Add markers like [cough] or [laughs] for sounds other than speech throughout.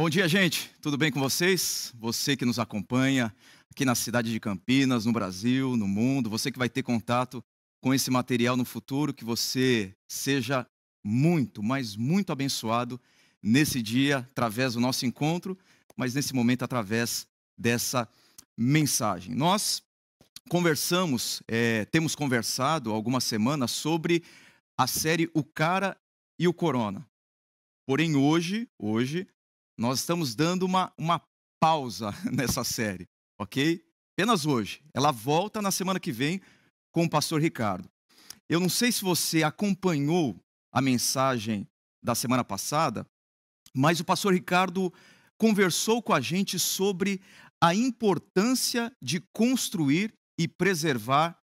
Bom dia, gente. Tudo bem com vocês? Você que nos acompanha aqui na cidade de Campinas, no Brasil, no mundo, você que vai ter contato com esse material no futuro, que você seja muito, mas muito abençoado nesse dia através do nosso encontro, mas nesse momento através dessa mensagem. Nós conversamos, é, temos conversado algumas semanas sobre a série O Cara e o Corona. Porém, hoje, hoje, nós estamos dando uma, uma pausa [laughs] nessa série, ok? Apenas hoje. Ela volta na semana que vem com o pastor Ricardo. Eu não sei se você acompanhou a mensagem da semana passada, mas o pastor Ricardo conversou com a gente sobre a importância de construir e preservar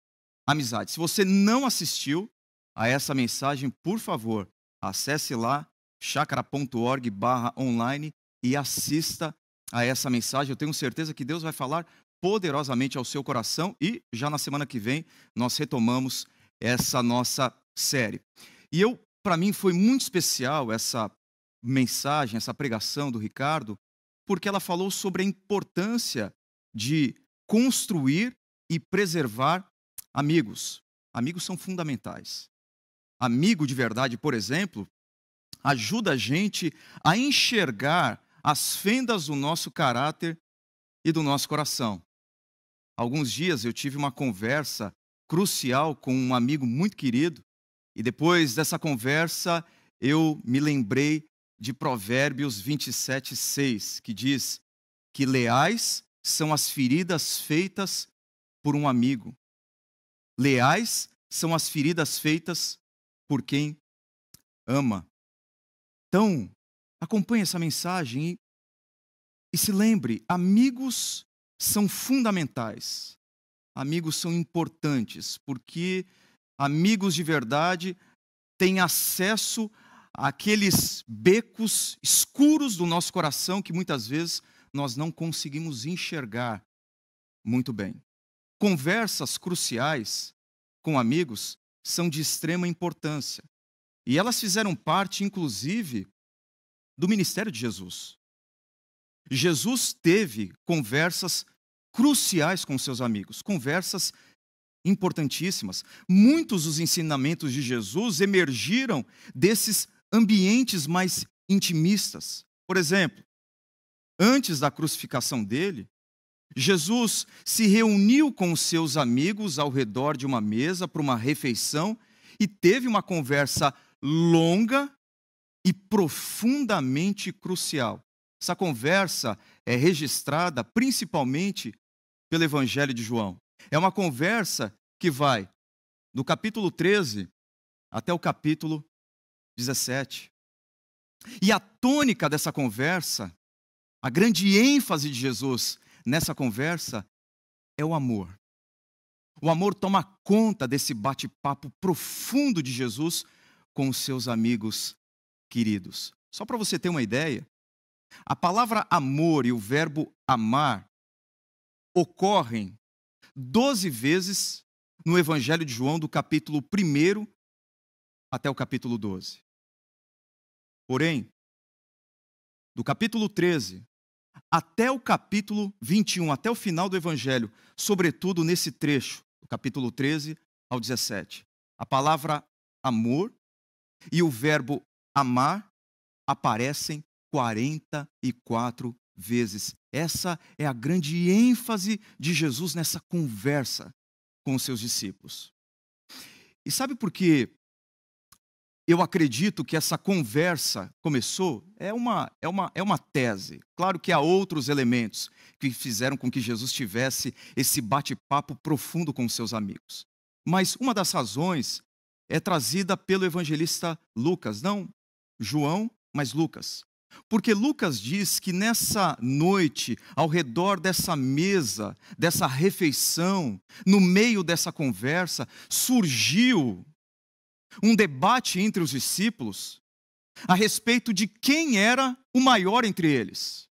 amizade. Se você não assistiu a essa mensagem, por favor, acesse lá chacra.org/online e assista a essa mensagem. Eu tenho certeza que Deus vai falar poderosamente ao seu coração e já na semana que vem nós retomamos essa nossa série. E eu, para mim, foi muito especial essa mensagem, essa pregação do Ricardo, porque ela falou sobre a importância de construir e preservar amigos. Amigos são fundamentais. Amigo de verdade, por exemplo, ajuda a gente a enxergar as fendas do nosso caráter e do nosso coração. Alguns dias eu tive uma conversa crucial com um amigo muito querido, e depois dessa conversa eu me lembrei de Provérbios 27, 6, que diz que leais são as feridas feitas por um amigo. Leais são as feridas feitas por quem ama. Então, Acompanhe essa mensagem e, e se lembre: amigos são fundamentais, amigos são importantes, porque amigos de verdade têm acesso àqueles becos escuros do nosso coração que muitas vezes nós não conseguimos enxergar muito bem. Conversas cruciais com amigos são de extrema importância. E elas fizeram parte, inclusive, do ministério de Jesus. Jesus teve conversas cruciais com seus amigos, conversas importantíssimas. Muitos dos ensinamentos de Jesus emergiram desses ambientes mais intimistas. Por exemplo, antes da crucificação dele, Jesus se reuniu com seus amigos ao redor de uma mesa para uma refeição e teve uma conversa longa e profundamente crucial. Essa conversa é registrada principalmente pelo Evangelho de João. É uma conversa que vai do capítulo 13 até o capítulo 17. E a tônica dessa conversa, a grande ênfase de Jesus nessa conversa é o amor. O amor toma conta desse bate-papo profundo de Jesus com os seus amigos queridos. Só para você ter uma ideia, a palavra amor e o verbo amar ocorrem 12 vezes no Evangelho de João, do capítulo 1 até o capítulo 12. Porém, do capítulo 13 até o capítulo 21, até o final do Evangelho, sobretudo nesse trecho, do capítulo 13 ao 17, a palavra amor e o verbo amar aparecem 44 vezes. Essa é a grande ênfase de Jesus nessa conversa com os seus discípulos. E sabe por que eu acredito que essa conversa começou? É uma, é, uma, é uma tese. Claro que há outros elementos que fizeram com que Jesus tivesse esse bate-papo profundo com os seus amigos. Mas uma das razões é trazida pelo evangelista Lucas. Não, João, mas Lucas. Porque Lucas diz que nessa noite, ao redor dessa mesa, dessa refeição, no meio dessa conversa, surgiu um debate entre os discípulos a respeito de quem era o maior entre eles.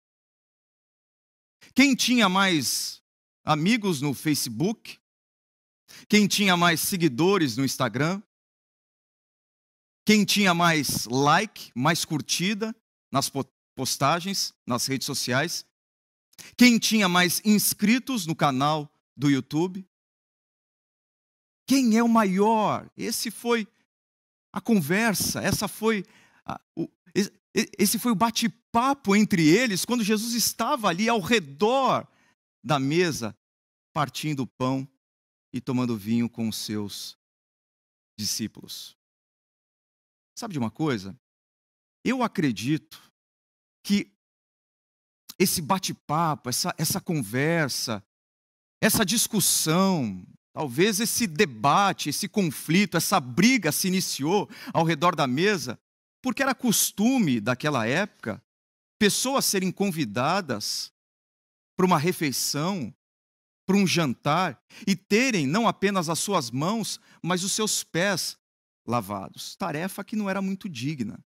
Quem tinha mais amigos no Facebook, quem tinha mais seguidores no Instagram, quem tinha mais like, mais curtida nas postagens, nas redes sociais, quem tinha mais inscritos no canal do YouTube. Quem é o maior? Esse foi a conversa, essa foi a, o, esse foi o bate-papo entre eles quando Jesus estava ali ao redor da mesa, partindo o pão e tomando vinho com os seus discípulos. Sabe de uma coisa? Eu acredito que esse bate-papo, essa, essa conversa, essa discussão, talvez esse debate, esse conflito, essa briga se iniciou ao redor da mesa, porque era costume daquela época pessoas serem convidadas para uma refeição, para um jantar e terem não apenas as suas mãos, mas os seus pés lavados. Tarefa que não era muito digna.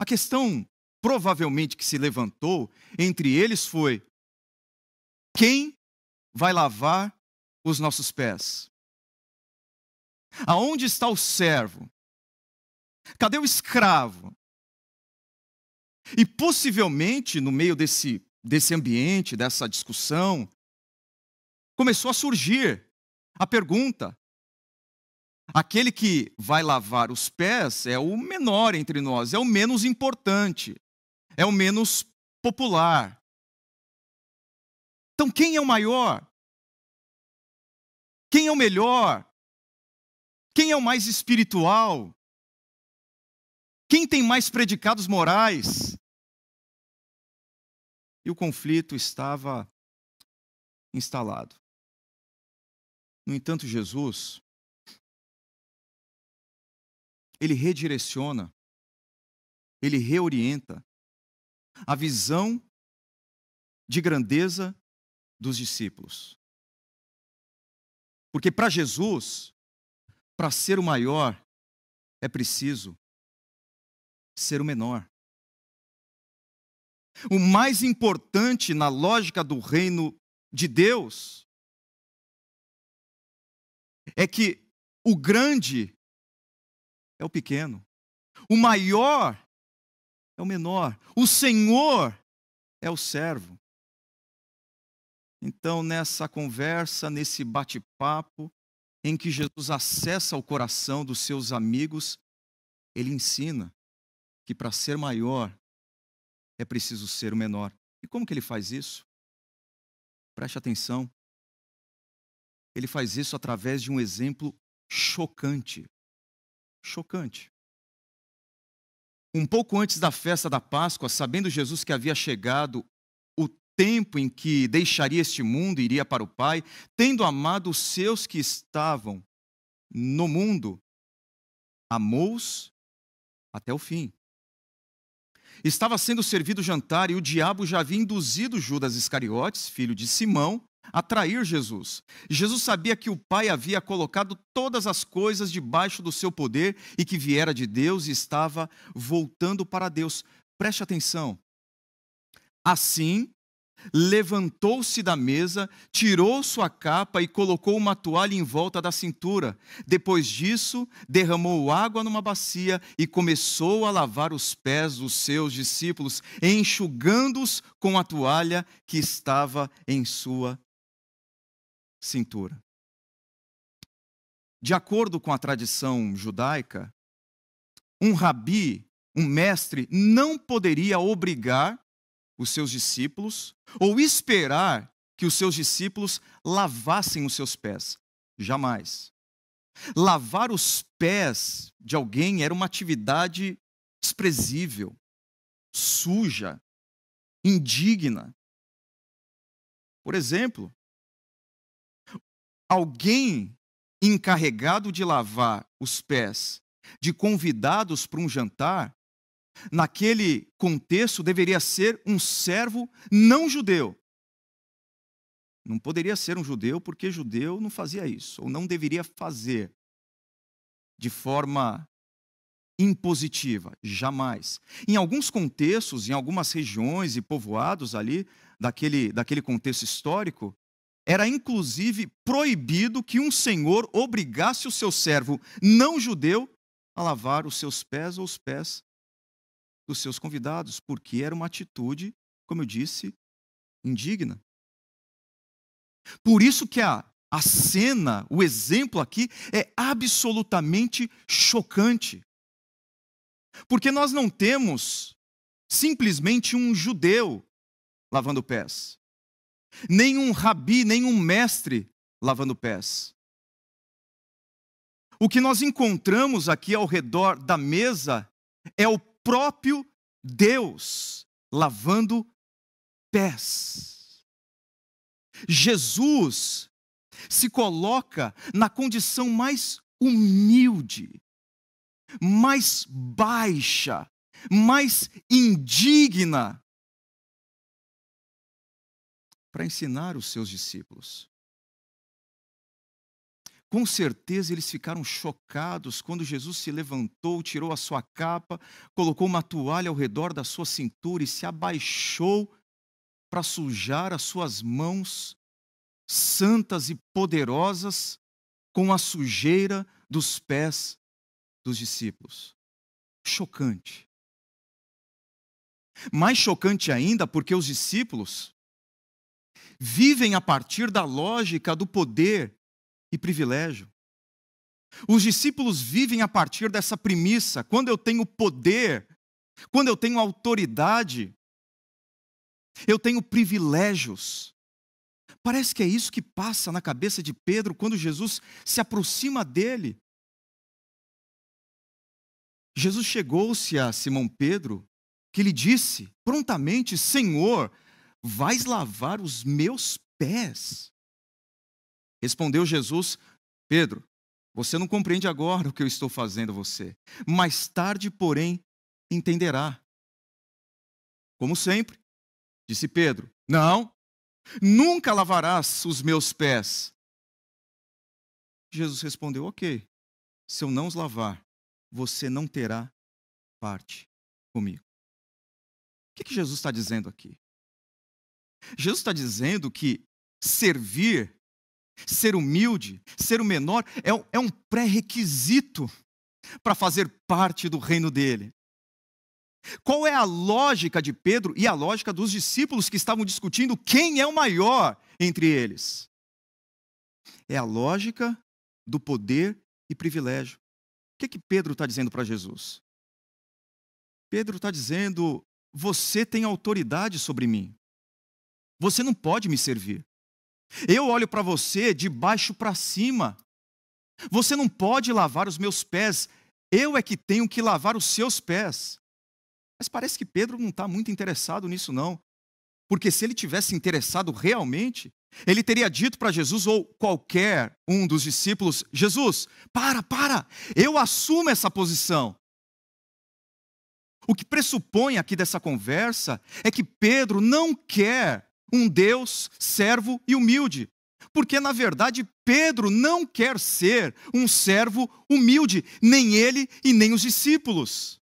A questão, provavelmente, que se levantou entre eles foi: quem vai lavar os nossos pés? Aonde está o servo? Cadê o escravo? E possivelmente, no meio desse, desse ambiente, dessa discussão, começou a surgir a pergunta: Aquele que vai lavar os pés é o menor entre nós, é o menos importante, é o menos popular. Então, quem é o maior? Quem é o melhor? Quem é o mais espiritual? Quem tem mais predicados morais? E o conflito estava instalado. No entanto, Jesus ele redireciona, ele reorienta a visão de grandeza dos discípulos. Porque para Jesus, para ser o maior, é preciso ser o menor. O mais importante na lógica do reino de Deus é que o grande é o pequeno. O maior é o menor. O Senhor é o servo. Então, nessa conversa, nesse bate-papo, em que Jesus acessa o coração dos seus amigos, ele ensina que para ser maior é preciso ser o menor. E como que ele faz isso? Preste atenção. Ele faz isso através de um exemplo chocante chocante. Um pouco antes da festa da Páscoa, sabendo Jesus que havia chegado o tempo em que deixaria este mundo e iria para o Pai, tendo amado os seus que estavam no mundo, amou-os até o fim. Estava sendo servido o jantar e o diabo já havia induzido Judas Iscariotes, filho de Simão, atrair Jesus. Jesus sabia que o Pai havia colocado todas as coisas debaixo do seu poder e que viera de Deus e estava voltando para Deus. Preste atenção. Assim, levantou-se da mesa, tirou sua capa e colocou uma toalha em volta da cintura. Depois disso, derramou água numa bacia e começou a lavar os pés dos seus discípulos, enxugando-os com a toalha que estava em sua cintura. De acordo com a tradição judaica, um rabi, um mestre, não poderia obrigar os seus discípulos ou esperar que os seus discípulos lavassem os seus pés. Jamais. Lavar os pés de alguém era uma atividade desprezível, suja, indigna. Por exemplo, alguém encarregado de lavar os pés de convidados para um jantar, naquele contexto deveria ser um servo não judeu. Não poderia ser um judeu, porque judeu não fazia isso, ou não deveria fazer de forma impositiva, jamais. Em alguns contextos, em algumas regiões e povoados ali, daquele, daquele contexto histórico, era inclusive proibido que um senhor obrigasse o seu servo não judeu a lavar os seus pés ou os pés dos seus convidados, porque era uma atitude, como eu disse, indigna. Por isso que a, a cena, o exemplo aqui é absolutamente chocante. Porque nós não temos simplesmente um judeu lavando pés nenhum rabi, nenhum mestre lavando pés. O que nós encontramos aqui ao redor da mesa é o próprio Deus lavando pés. Jesus se coloca na condição mais humilde, mais baixa, mais indigna para ensinar os seus discípulos. Com certeza eles ficaram chocados quando Jesus se levantou, tirou a sua capa, colocou uma toalha ao redor da sua cintura e se abaixou para sujar as suas mãos santas e poderosas com a sujeira dos pés dos discípulos. Chocante. Mais chocante ainda porque os discípulos vivem a partir da lógica do poder e privilégio. Os discípulos vivem a partir dessa premissa: quando eu tenho poder, quando eu tenho autoridade, eu tenho privilégios. Parece que é isso que passa na cabeça de Pedro quando Jesus se aproxima dele. Jesus chegou-se a Simão Pedro, que lhe disse prontamente: Senhor, Vais lavar os meus pés? Respondeu Jesus: Pedro, você não compreende agora o que eu estou fazendo a você. Mais tarde, porém, entenderá. Como sempre, disse Pedro: Não, nunca lavarás os meus pés. Jesus respondeu: Ok, se eu não os lavar, você não terá parte comigo. O que, que Jesus está dizendo aqui? Jesus está dizendo que servir, ser humilde, ser o menor, é, é um pré-requisito para fazer parte do reino dele. Qual é a lógica de Pedro e a lógica dos discípulos que estavam discutindo quem é o maior entre eles? É a lógica do poder e privilégio. O que, é que Pedro está dizendo para Jesus? Pedro está dizendo: Você tem autoridade sobre mim. Você não pode me servir. Eu olho para você de baixo para cima. Você não pode lavar os meus pés. Eu é que tenho que lavar os seus pés. Mas parece que Pedro não está muito interessado nisso, não. Porque se ele tivesse interessado realmente, ele teria dito para Jesus ou qualquer um dos discípulos: Jesus, para, para, eu assumo essa posição. O que pressupõe aqui dessa conversa é que Pedro não quer um Deus servo e humilde. Porque, na verdade, Pedro não quer ser um servo humilde, nem ele e nem os discípulos.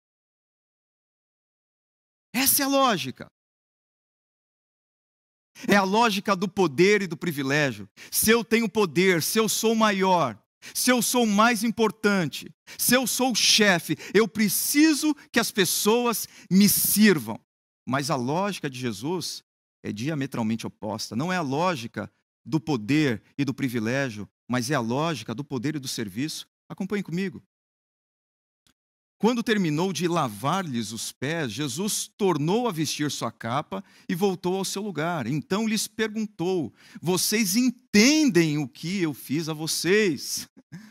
Essa é a lógica. É a lógica do poder e do privilégio. Se eu tenho poder, se eu sou maior, se eu sou mais importante, se eu sou chefe, eu preciso que as pessoas me sirvam. Mas a lógica de Jesus é diametralmente oposta. Não é a lógica do poder e do privilégio, mas é a lógica do poder e do serviço. Acompanhe comigo. Quando terminou de lavar-lhes os pés, Jesus tornou a vestir sua capa e voltou ao seu lugar. Então lhes perguntou: Vocês entendem o que eu fiz a vocês? [laughs]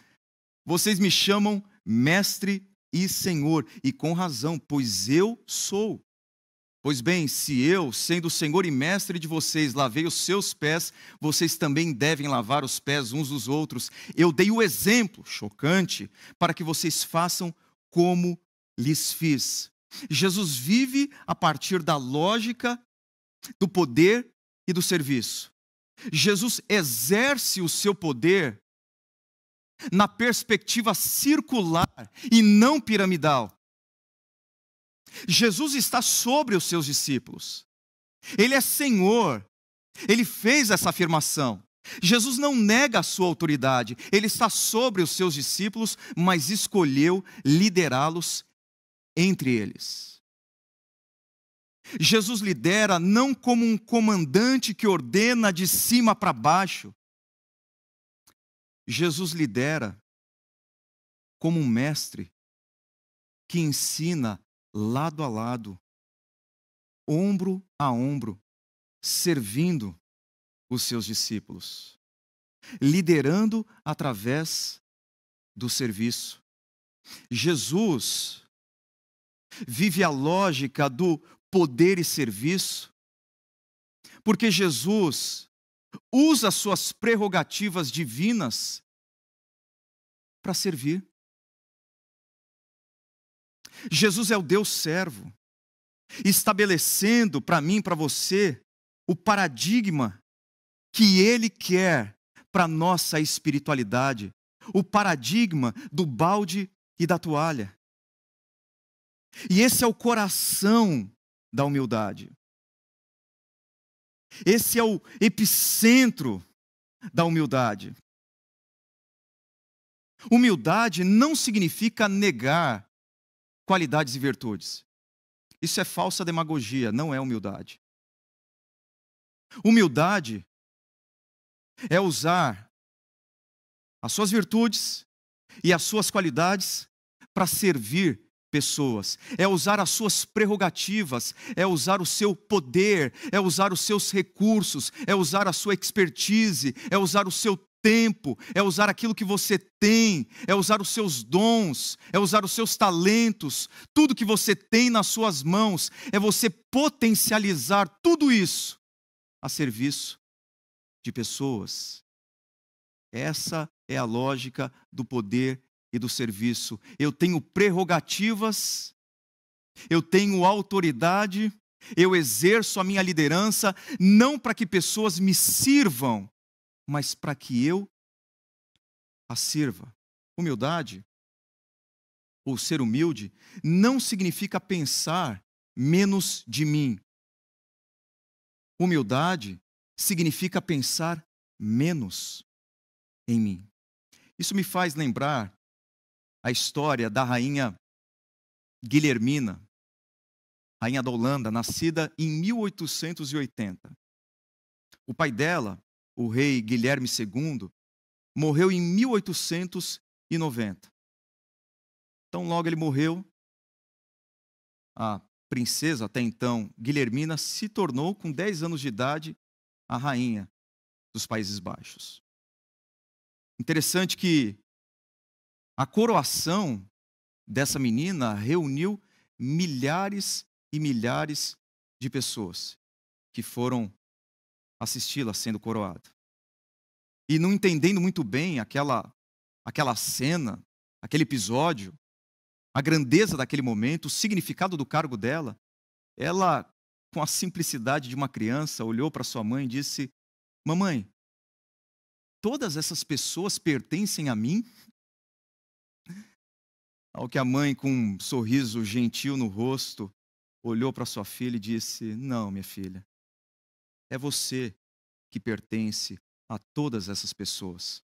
Vocês me chamam mestre e senhor, e com razão, pois eu sou. Pois bem, se eu, sendo o Senhor e mestre de vocês, lavei os seus pés, vocês também devem lavar os pés uns dos outros. Eu dei o exemplo, chocante, para que vocês façam como lhes fiz. Jesus vive a partir da lógica, do poder e do serviço. Jesus exerce o seu poder na perspectiva circular e não piramidal. Jesus está sobre os seus discípulos. Ele é Senhor. Ele fez essa afirmação. Jesus não nega a sua autoridade, ele está sobre os seus discípulos, mas escolheu liderá-los entre eles. Jesus lidera não como um comandante que ordena de cima para baixo. Jesus lidera como um mestre que ensina lado a lado, ombro a ombro, servindo os seus discípulos, liderando através do serviço. Jesus vive a lógica do poder e serviço, porque Jesus usa suas prerrogativas divinas para servir. Jesus é o Deus servo, estabelecendo para mim, para você, o paradigma que ele quer para nossa espiritualidade, o paradigma do balde e da toalha. E esse é o coração da humildade. Esse é o epicentro da humildade. Humildade não significa negar qualidades e virtudes. Isso é falsa demagogia, não é humildade. Humildade é usar as suas virtudes e as suas qualidades para servir pessoas, é usar as suas prerrogativas, é usar o seu poder, é usar os seus recursos, é usar a sua expertise, é usar o seu tempo, é usar aquilo que você tem, é usar os seus dons, é usar os seus talentos, tudo que você tem nas suas mãos, é você potencializar tudo isso a serviço de pessoas. Essa é a lógica do poder e do serviço. Eu tenho prerrogativas, eu tenho autoridade, eu exerço a minha liderança não para que pessoas me sirvam, mas para que eu a sirva. Humildade, ou ser humilde, não significa pensar menos de mim. Humildade significa pensar menos em mim. Isso me faz lembrar a história da rainha Guilhermina, rainha da Holanda, nascida em 1880. O pai dela o rei Guilherme II, morreu em 1890. Então, logo ele morreu, a princesa, até então, Guilhermina, se tornou, com 10 anos de idade, a rainha dos Países Baixos. Interessante que a coroação dessa menina reuniu milhares e milhares de pessoas que foram assisti-la sendo coroada. E não entendendo muito bem aquela, aquela cena, aquele episódio, a grandeza daquele momento, o significado do cargo dela, ela, com a simplicidade de uma criança, olhou para sua mãe e disse: Mamãe, todas essas pessoas pertencem a mim? [laughs] Ao que a mãe, com um sorriso gentil no rosto, olhou para sua filha e disse: Não, minha filha, é você que pertence a todas essas pessoas.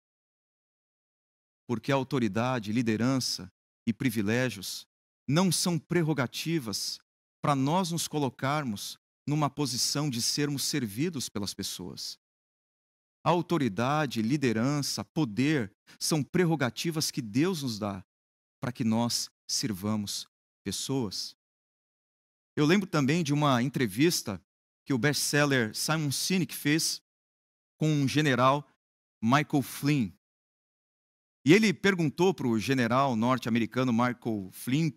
Porque autoridade, liderança e privilégios não são prerrogativas para nós nos colocarmos numa posição de sermos servidos pelas pessoas. autoridade, liderança, poder são prerrogativas que Deus nos dá para que nós sirvamos pessoas. Eu lembro também de uma entrevista que o best-seller Simon Sinek fez com um general, Michael Flynn. E ele perguntou para o general norte-americano Michael Flynn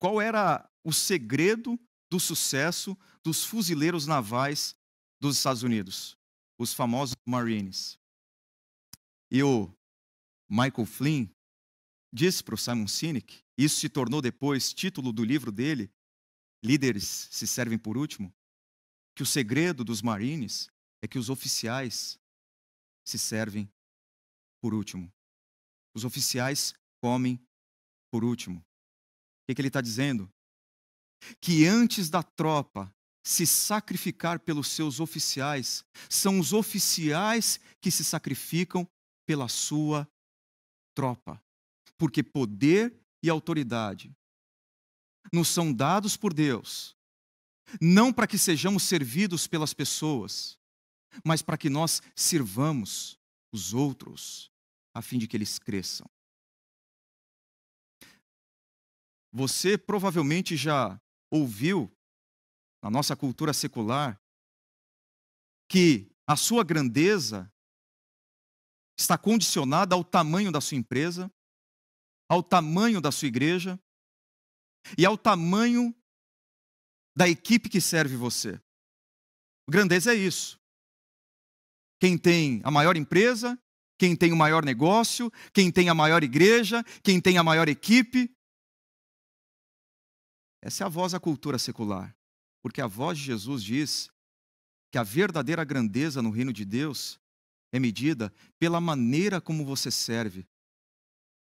qual era o segredo do sucesso dos fuzileiros navais dos Estados Unidos, os famosos Marines. E o Michael Flynn disse para o Simon Sinek, isso se tornou depois título do livro dele, Líderes se servem por último que o segredo dos Marines é que os oficiais se servem por último. Os oficiais comem por último. O que, é que ele está dizendo? Que antes da tropa se sacrificar pelos seus oficiais, são os oficiais que se sacrificam pela sua tropa. Porque poder e autoridade nos são dados por Deus não para que sejamos servidos pelas pessoas, mas para que nós sirvamos os outros, a fim de que eles cresçam. Você provavelmente já ouviu, na nossa cultura secular, que a sua grandeza está condicionada ao tamanho da sua empresa, ao tamanho da sua igreja e ao tamanho da equipe que serve você. Grandeza é isso. Quem tem a maior empresa, quem tem o maior negócio, quem tem a maior igreja, quem tem a maior equipe. Essa é a voz da cultura secular, porque a voz de Jesus diz que a verdadeira grandeza no reino de Deus é medida pela maneira como você serve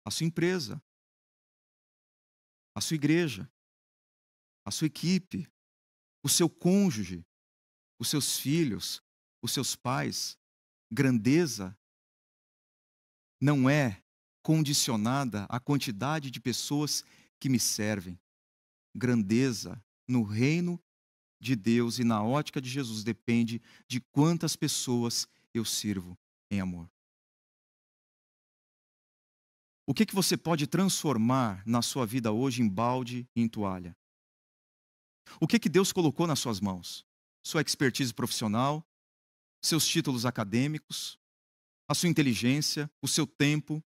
a sua empresa, a sua igreja, a sua equipe, o seu cônjuge, os seus filhos, os seus pais. Grandeza não é condicionada à quantidade de pessoas que me servem. Grandeza no reino de Deus e na ótica de Jesus depende de quantas pessoas eu sirvo em amor. O que, que você pode transformar na sua vida hoje em balde e em toalha? O que, que Deus colocou nas suas mãos? Sua expertise profissional, seus títulos acadêmicos, a sua inteligência, o seu tempo,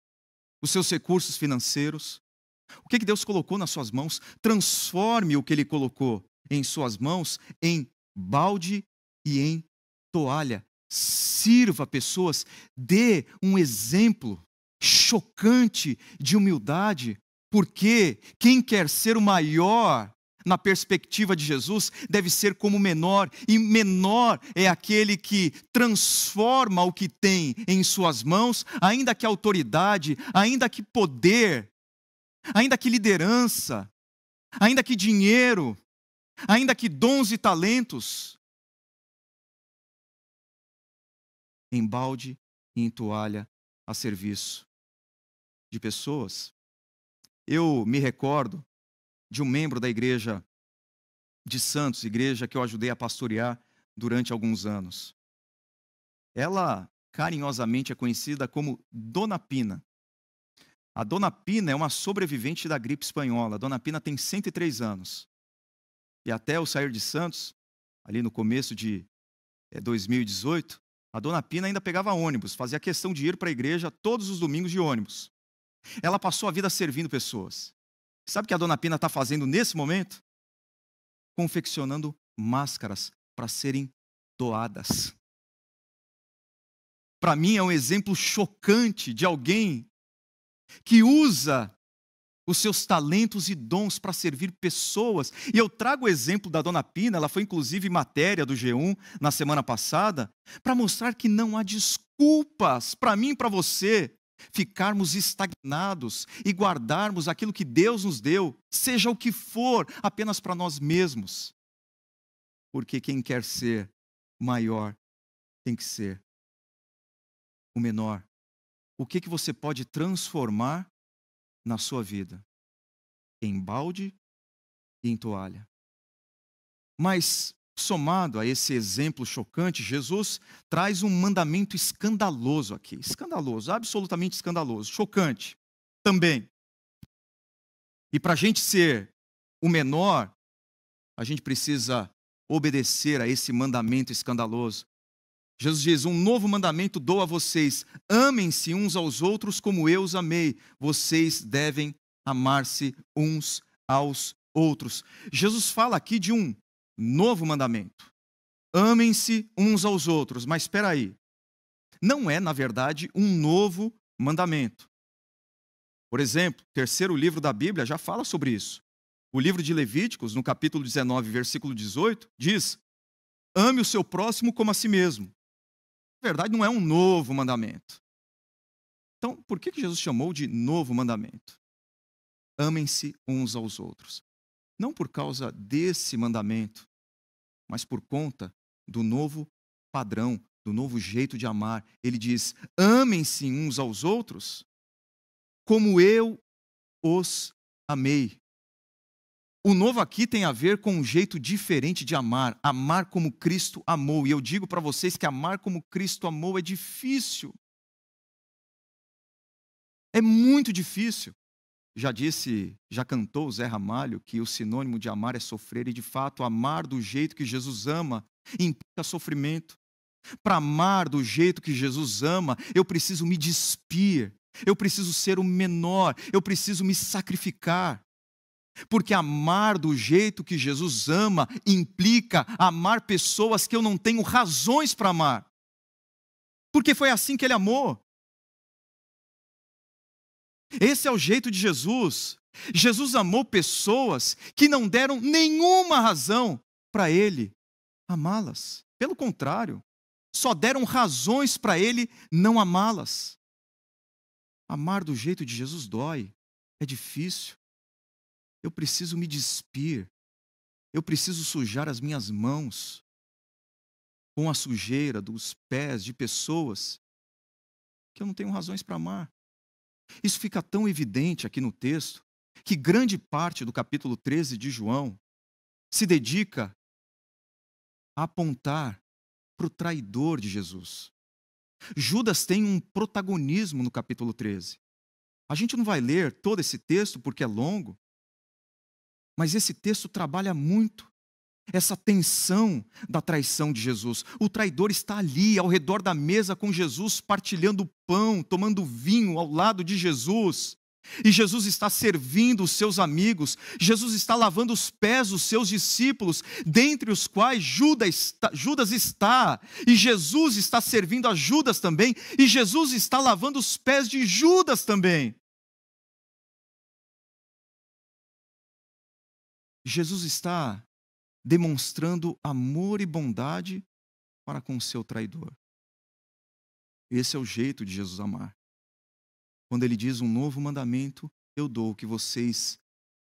os seus recursos financeiros. O que, que Deus colocou nas suas mãos? Transforme o que Ele colocou em suas mãos em balde e em toalha. Sirva pessoas, dê um exemplo chocante de humildade, porque quem quer ser o maior na perspectiva de Jesus, deve ser como menor, e menor é aquele que transforma o que tem em suas mãos, ainda que autoridade, ainda que poder, ainda que liderança, ainda que dinheiro, ainda que dons e talentos, em balde e em toalha a serviço de pessoas. Eu me recordo de um membro da igreja de Santos, igreja que eu ajudei a pastorear durante alguns anos. Ela carinhosamente é conhecida como Dona Pina. A Dona Pina é uma sobrevivente da gripe espanhola. A Dona Pina tem 103 anos. E até eu sair de Santos, ali no começo de 2018, eh, a Dona Pina ainda pegava ônibus, fazia questão de ir para a igreja todos os domingos de ônibus. Ela passou a vida servindo pessoas. Sabe o que a dona Pina está fazendo nesse momento? Confeccionando máscaras para serem doadas. Para mim é um exemplo chocante de alguém que usa os seus talentos e dons para servir pessoas. E eu trago o exemplo da dona Pina, ela foi inclusive matéria do G1 na semana passada, para mostrar que não há desculpas para mim e para você ficarmos estagnados e guardarmos aquilo que Deus nos deu, seja o que for, apenas para nós mesmos. Porque quem quer ser maior tem que ser o menor. O que, que você pode transformar na sua vida? Em balde e em toalha. Mas Somado a esse exemplo chocante, Jesus traz um mandamento escandaloso aqui. Escandaloso, absolutamente escandaloso, chocante também. E para a gente ser o menor, a gente precisa obedecer a esse mandamento escandaloso. Jesus diz: Um novo mandamento dou a vocês: amem-se uns aos outros como eu os amei. Vocês devem amar-se uns aos outros. Jesus fala aqui de um novo mandamento. Amem-se uns aos outros. Mas espera aí. Não é, na verdade, um novo mandamento. Por exemplo, o terceiro livro da Bíblia já fala sobre isso. O livro de Levíticos, no capítulo 19, versículo 18, diz: Ame o seu próximo como a si mesmo. Na verdade, não é um novo mandamento. Então, por que Jesus chamou de novo mandamento? Amem-se uns aos outros não por causa desse mandamento, mas por conta do novo padrão, do novo jeito de amar. Ele diz: amem-se uns aos outros como eu os amei. O novo aqui tem a ver com um jeito diferente de amar, amar como Cristo amou. E eu digo para vocês que amar como Cristo amou é difícil. É muito difícil. Já disse, já cantou Zé Ramalho que o sinônimo de amar é sofrer, e de fato, amar do jeito que Jesus ama implica sofrimento. Para amar do jeito que Jesus ama, eu preciso me despir, eu preciso ser o menor, eu preciso me sacrificar. Porque amar do jeito que Jesus ama implica amar pessoas que eu não tenho razões para amar. Porque foi assim que ele amou. Esse é o jeito de Jesus. Jesus amou pessoas que não deram nenhuma razão para ele amá-las. Pelo contrário, só deram razões para ele não amá-las. Amar do jeito de Jesus dói, é difícil. Eu preciso me despir, eu preciso sujar as minhas mãos com a sujeira dos pés de pessoas que eu não tenho razões para amar. Isso fica tão evidente aqui no texto que grande parte do capítulo 13 de João se dedica a apontar para o traidor de Jesus. Judas tem um protagonismo no capítulo 13. A gente não vai ler todo esse texto porque é longo, mas esse texto trabalha muito essa tensão da traição de Jesus. O traidor está ali, ao redor da mesa com Jesus, partilhando pão, tomando vinho ao lado de Jesus. E Jesus está servindo os seus amigos, Jesus está lavando os pés dos seus discípulos, dentre os quais Judas está, Judas está, e Jesus está servindo a Judas também, e Jesus está lavando os pés de Judas também. Jesus está demonstrando amor e bondade para com o seu traidor. Esse é o jeito de Jesus amar. Quando ele diz um novo mandamento, eu dou que vocês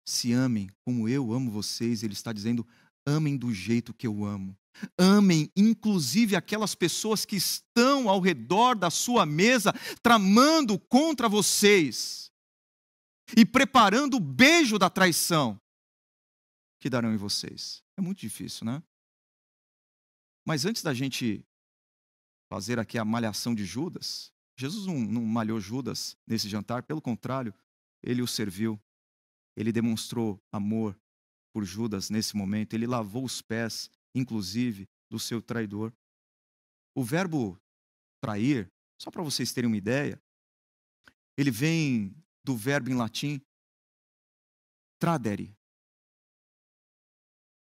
se amem como eu amo vocês, ele está dizendo: amem do jeito que eu amo. Amem, inclusive, aquelas pessoas que estão ao redor da sua mesa tramando contra vocês e preparando o beijo da traição que darão em vocês. É muito difícil, né? Mas antes da gente fazer aqui a malhação de Judas, Jesus não, não malhou Judas nesse jantar, pelo contrário, ele o serviu. Ele demonstrou amor por Judas nesse momento, ele lavou os pés, inclusive, do seu traidor. O verbo trair, só para vocês terem uma ideia, ele vem do verbo em latim tradere,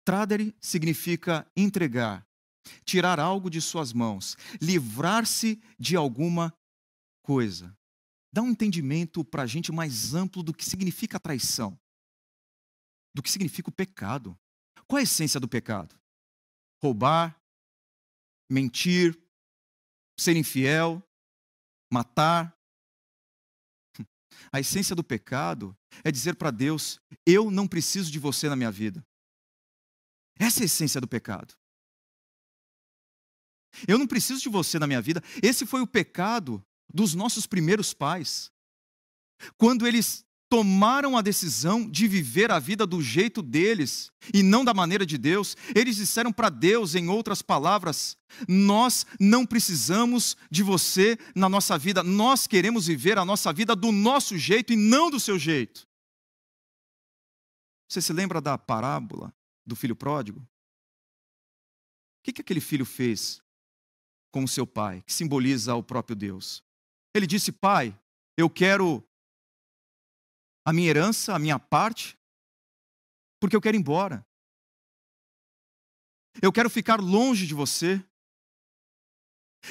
Tradere significa entregar, tirar algo de suas mãos, livrar-se de alguma coisa. Dá um entendimento para a gente mais amplo do que significa traição, do que significa o pecado. Qual a essência do pecado? Roubar, mentir, ser infiel, matar. Hum, a essência do pecado é dizer para Deus: eu não preciso de você na minha vida. Essa é a essência do pecado. Eu não preciso de você na minha vida. Esse foi o pecado dos nossos primeiros pais. Quando eles tomaram a decisão de viver a vida do jeito deles e não da maneira de Deus, eles disseram para Deus, em outras palavras, nós não precisamos de você na nossa vida, nós queremos viver a nossa vida do nosso jeito e não do seu jeito. Você se lembra da parábola do filho pródigo? O que, que aquele filho fez com o seu pai, que simboliza o próprio Deus? Ele disse: Pai, eu quero a minha herança, a minha parte, porque eu quero ir embora. Eu quero ficar longe de você.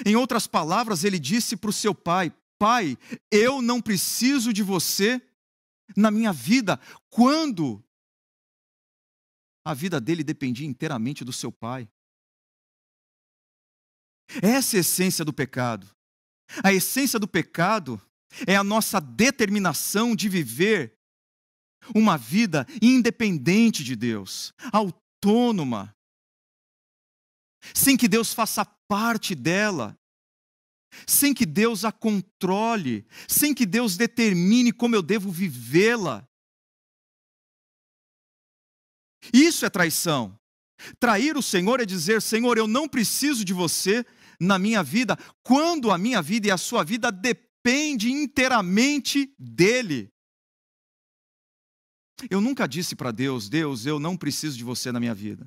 Em outras palavras, ele disse para o seu pai: Pai, eu não preciso de você na minha vida. Quando a vida dele dependia inteiramente do seu pai. Essa é a essência do pecado. A essência do pecado é a nossa determinação de viver uma vida independente de Deus, autônoma, sem que Deus faça parte dela, sem que Deus a controle, sem que Deus determine como eu devo vivê-la. Isso é traição. Trair o Senhor é dizer: Senhor, eu não preciso de você na minha vida, quando a minha vida e a sua vida depende inteiramente dele. Eu nunca disse para Deus: Deus, eu não preciso de você na minha vida.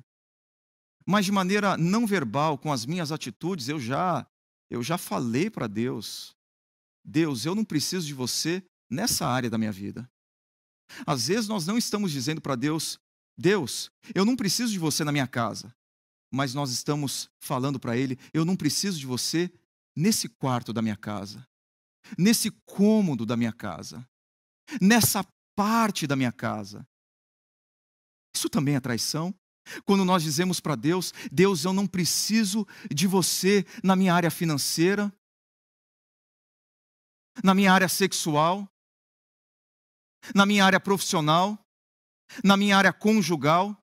Mas de maneira não verbal, com as minhas atitudes, eu já eu já falei para Deus: Deus, eu não preciso de você nessa área da minha vida. Às vezes nós não estamos dizendo para Deus Deus, eu não preciso de você na minha casa, mas nós estamos falando para Ele: eu não preciso de você nesse quarto da minha casa, nesse cômodo da minha casa, nessa parte da minha casa. Isso também é traição? Quando nós dizemos para Deus: Deus, eu não preciso de você na minha área financeira, na minha área sexual, na minha área profissional, na minha área conjugal.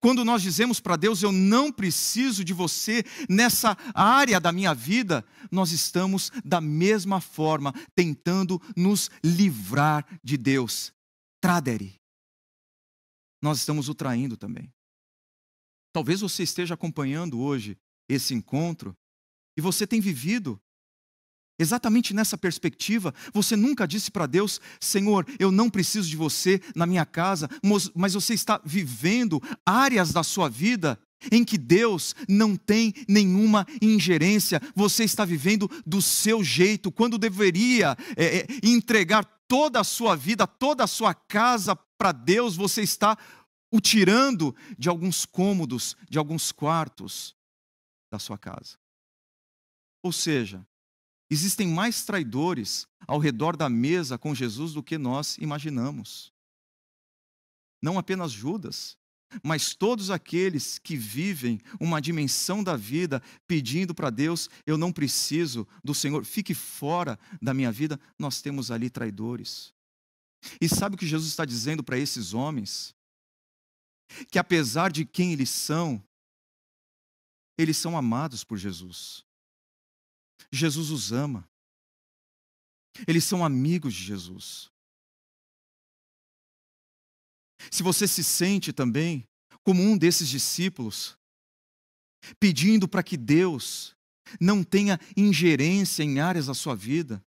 Quando nós dizemos para Deus, eu não preciso de você nessa área da minha vida, nós estamos da mesma forma tentando nos livrar de Deus. Tradere. Nós estamos o traindo também. Talvez você esteja acompanhando hoje esse encontro e você tem vivido Exatamente nessa perspectiva, você nunca disse para Deus: Senhor, eu não preciso de você na minha casa, mas você está vivendo áreas da sua vida em que Deus não tem nenhuma ingerência, você está vivendo do seu jeito, quando deveria é, é, entregar toda a sua vida, toda a sua casa para Deus, você está o tirando de alguns cômodos, de alguns quartos da sua casa. Ou seja, Existem mais traidores ao redor da mesa com Jesus do que nós imaginamos. Não apenas Judas, mas todos aqueles que vivem uma dimensão da vida pedindo para Deus, eu não preciso do Senhor, fique fora da minha vida, nós temos ali traidores. E sabe o que Jesus está dizendo para esses homens? Que apesar de quem eles são, eles são amados por Jesus. Jesus os ama. Eles são amigos de Jesus. Se você se sente também como um desses discípulos, pedindo para que Deus não tenha ingerência em áreas da sua vida,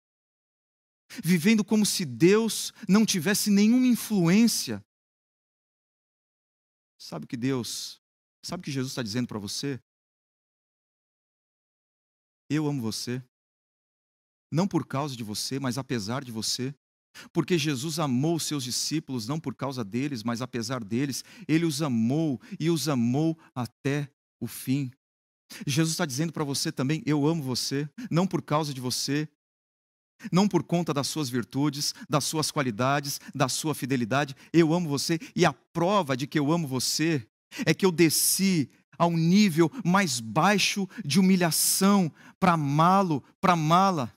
vivendo como se Deus não tivesse nenhuma influência, sabe que Deus, sabe que Jesus está dizendo para você? Eu amo você. Não por causa de você, mas apesar de você. Porque Jesus amou os seus discípulos, não por causa deles, mas apesar deles. Ele os amou e os amou até o fim. Jesus está dizendo para você também: Eu amo você, não por causa de você, não por conta das suas virtudes, das suas qualidades, da sua fidelidade. Eu amo você e a prova de que eu amo você é que eu desci a um nível mais baixo de humilhação para amá-lo, para amá-la.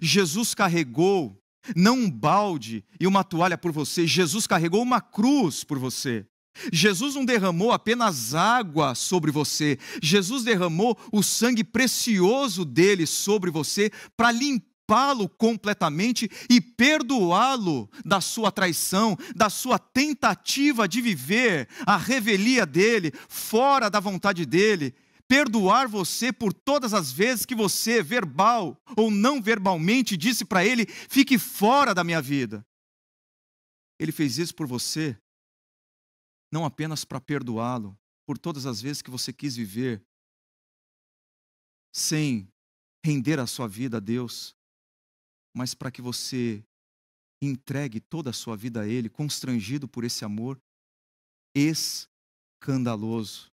Jesus carregou não um balde e uma toalha por você, Jesus carregou uma cruz por você. Jesus não derramou apenas água sobre você, Jesus derramou o sangue precioso dele sobre você para limpar limpá-lo completamente e perdoá-lo da sua traição, da sua tentativa de viver a revelia dele, fora da vontade dele. Perdoar você por todas as vezes que você, verbal ou não verbalmente, disse para ele: fique fora da minha vida. Ele fez isso por você, não apenas para perdoá-lo por todas as vezes que você quis viver sem render a sua vida a Deus, mas para que você entregue toda a sua vida a Ele, constrangido por esse amor escandaloso.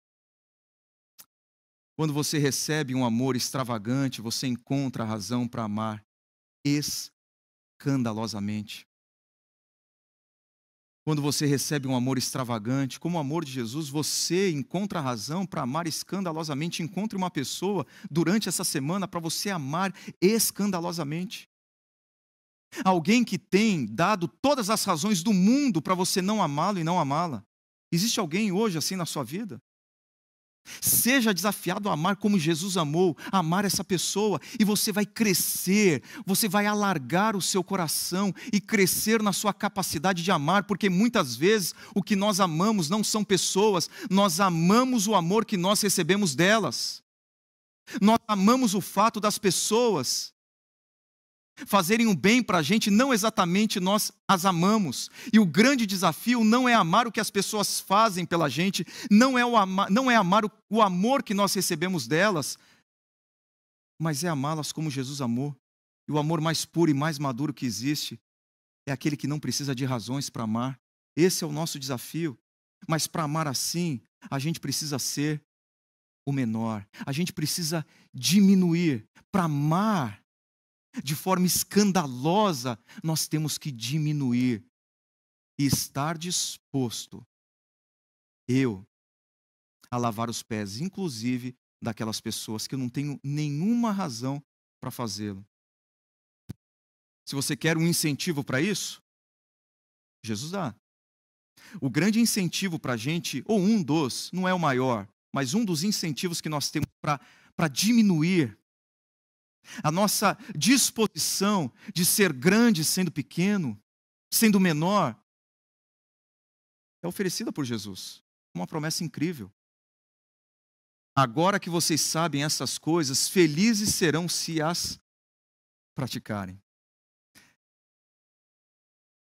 Quando você recebe um amor extravagante, você encontra a razão para amar escandalosamente. Quando você recebe um amor extravagante, como o amor de Jesus, você encontra a razão para amar escandalosamente. Encontre uma pessoa durante essa semana para você amar escandalosamente. Alguém que tem dado todas as razões do mundo para você não amá-lo e não amá-la. Existe alguém hoje assim na sua vida? Seja desafiado a amar como Jesus amou, amar essa pessoa, e você vai crescer, você vai alargar o seu coração e crescer na sua capacidade de amar, porque muitas vezes o que nós amamos não são pessoas, nós amamos o amor que nós recebemos delas. Nós amamos o fato das pessoas fazerem o um bem para a gente, não exatamente nós as amamos. E o grande desafio não é amar o que as pessoas fazem pela gente, não é, o ama, não é amar o, o amor que nós recebemos delas, mas é amá-las como Jesus amou. E o amor mais puro e mais maduro que existe é aquele que não precisa de razões para amar. Esse é o nosso desafio. Mas para amar assim, a gente precisa ser o menor. A gente precisa diminuir. Para amar, de forma escandalosa, nós temos que diminuir e estar disposto, eu, a lavar os pés, inclusive daquelas pessoas que eu não tenho nenhuma razão para fazê-lo. Se você quer um incentivo para isso, Jesus dá. O grande incentivo para a gente, ou um dos, não é o maior, mas um dos incentivos que nós temos para diminuir a nossa disposição de ser grande sendo pequeno, sendo menor, é oferecida por Jesus. Uma promessa incrível. Agora que vocês sabem essas coisas, felizes serão se as praticarem.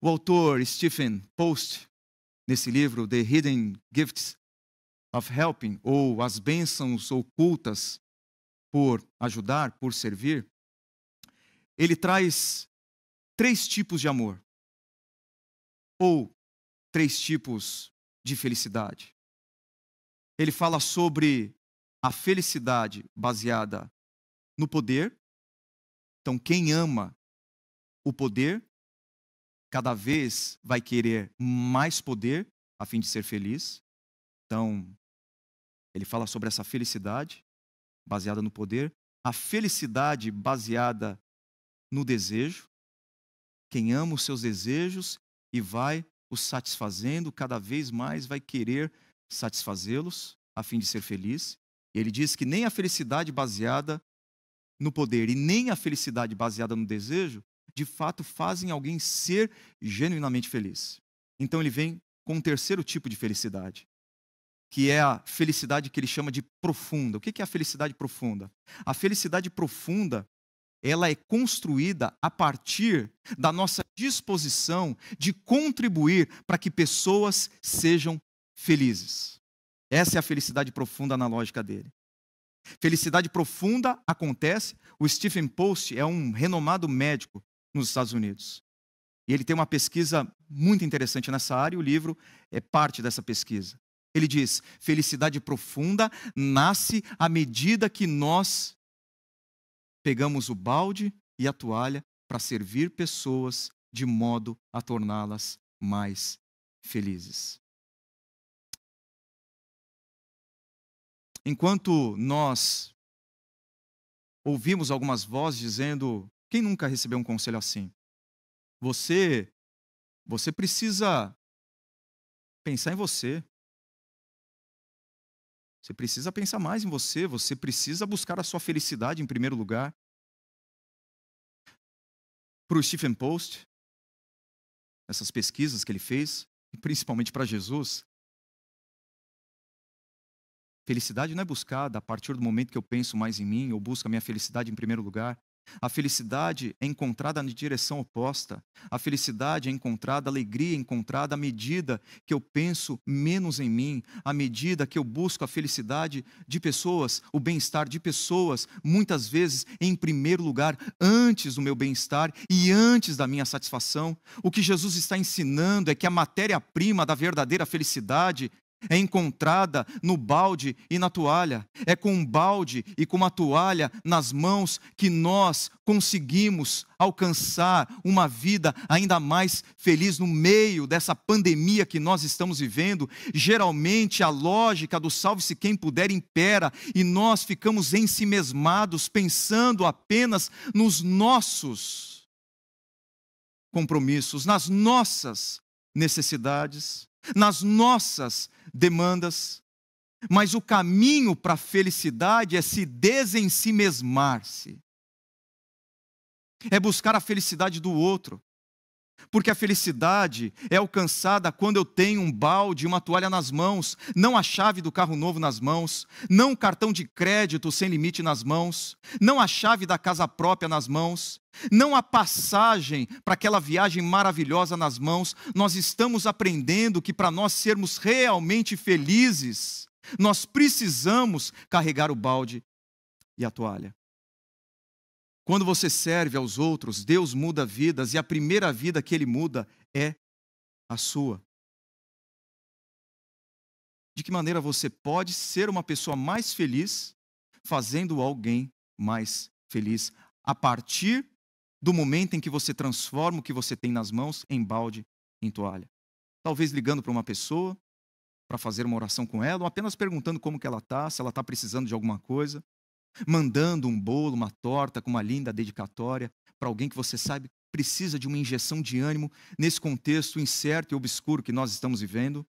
O autor Stephen Post, nesse livro The Hidden Gifts of Helping, ou As Bênçãos Ocultas por ajudar, por servir, ele traz três tipos de amor, ou três tipos de felicidade. Ele fala sobre a felicidade baseada no poder. Então, quem ama o poder, cada vez vai querer mais poder a fim de ser feliz. Então, ele fala sobre essa felicidade baseada no poder, a felicidade baseada no desejo, quem ama os seus desejos e vai os satisfazendo, cada vez mais vai querer satisfazê-los a fim de ser feliz. Ele diz que nem a felicidade baseada no poder e nem a felicidade baseada no desejo, de fato, fazem alguém ser genuinamente feliz. Então ele vem com um terceiro tipo de felicidade, que é a felicidade que ele chama de profunda. O que é a felicidade profunda? A felicidade profunda ela é construída a partir da nossa disposição de contribuir para que pessoas sejam felizes. Essa é a felicidade profunda na lógica dele. Felicidade profunda acontece. O Stephen Post é um renomado médico nos Estados Unidos. E ele tem uma pesquisa muito interessante nessa área, e o livro é parte dessa pesquisa. Ele diz: felicidade profunda nasce à medida que nós pegamos o balde e a toalha para servir pessoas de modo a torná-las mais felizes. Enquanto nós ouvimos algumas vozes dizendo: quem nunca recebeu um conselho assim? Você você precisa pensar em você. Você precisa pensar mais em você, você precisa buscar a sua felicidade em primeiro lugar. Para o Stephen Post, essas pesquisas que ele fez, principalmente para Jesus, felicidade não é buscada a partir do momento que eu penso mais em mim, eu busco a minha felicidade em primeiro lugar. A felicidade é encontrada na direção oposta. A felicidade é encontrada, a alegria é encontrada à medida que eu penso menos em mim, à medida que eu busco a felicidade de pessoas, o bem-estar de pessoas, muitas vezes em primeiro lugar, antes do meu bem-estar e antes da minha satisfação. O que Jesus está ensinando é que a matéria-prima da verdadeira felicidade é encontrada no balde e na toalha. É com um balde e com uma toalha nas mãos que nós conseguimos alcançar uma vida ainda mais feliz no meio dessa pandemia que nós estamos vivendo. Geralmente a lógica do salve-se quem puder impera e nós ficamos ensimesmados pensando apenas nos nossos compromissos, nas nossas necessidades nas nossas demandas. Mas o caminho para a felicidade é se desensimesmar-se. É buscar a felicidade do outro. Porque a felicidade é alcançada quando eu tenho um balde, uma toalha nas mãos, não a chave do carro novo nas mãos, não um cartão de crédito sem limite nas mãos, não a chave da casa própria nas mãos, não a passagem para aquela viagem maravilhosa nas mãos. Nós estamos aprendendo que para nós sermos realmente felizes, nós precisamos carregar o balde e a toalha. Quando você serve aos outros, Deus muda vidas e a primeira vida que Ele muda é a sua. De que maneira você pode ser uma pessoa mais feliz fazendo alguém mais feliz a partir do momento em que você transforma o que você tem nas mãos em balde, em toalha? Talvez ligando para uma pessoa para fazer uma oração com ela, ou apenas perguntando como que ela está, se ela está precisando de alguma coisa mandando um bolo, uma torta com uma linda dedicatória para alguém que você sabe precisa de uma injeção de ânimo nesse contexto incerto e obscuro que nós estamos vivendo.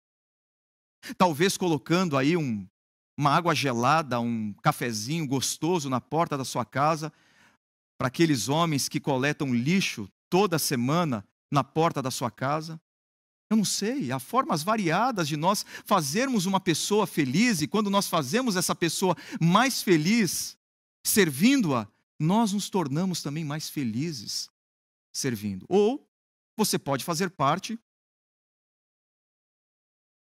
Talvez colocando aí um, uma água gelada, um cafezinho gostoso na porta da sua casa, para aqueles homens que coletam lixo toda semana na porta da sua casa. Eu não sei, há formas variadas de nós fazermos uma pessoa feliz, e quando nós fazemos essa pessoa mais feliz, servindo-a, nós nos tornamos também mais felizes servindo. Ou você pode fazer parte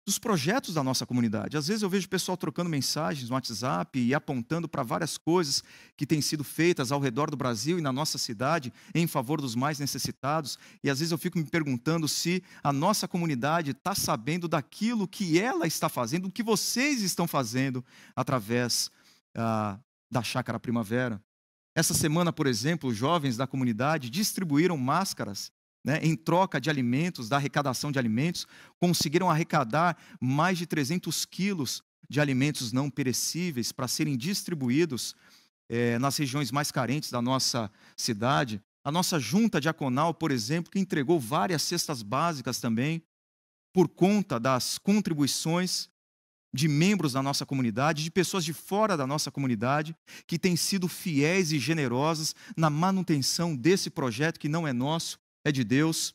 dos projetos da nossa comunidade. Às vezes eu vejo o pessoal trocando mensagens no WhatsApp e apontando para várias coisas que têm sido feitas ao redor do Brasil e na nossa cidade em favor dos mais necessitados. E às vezes eu fico me perguntando se a nossa comunidade está sabendo daquilo que ela está fazendo, o que vocês estão fazendo através ah, da Chácara Primavera. Essa semana, por exemplo, jovens da comunidade distribuíram máscaras né, em troca de alimentos, da arrecadação de alimentos, conseguiram arrecadar mais de 300 quilos de alimentos não perecíveis para serem distribuídos é, nas regiões mais carentes da nossa cidade. A nossa junta diaconal, por exemplo, que entregou várias cestas básicas também, por conta das contribuições de membros da nossa comunidade, de pessoas de fora da nossa comunidade, que têm sido fiéis e generosas na manutenção desse projeto que não é nosso, é de Deus.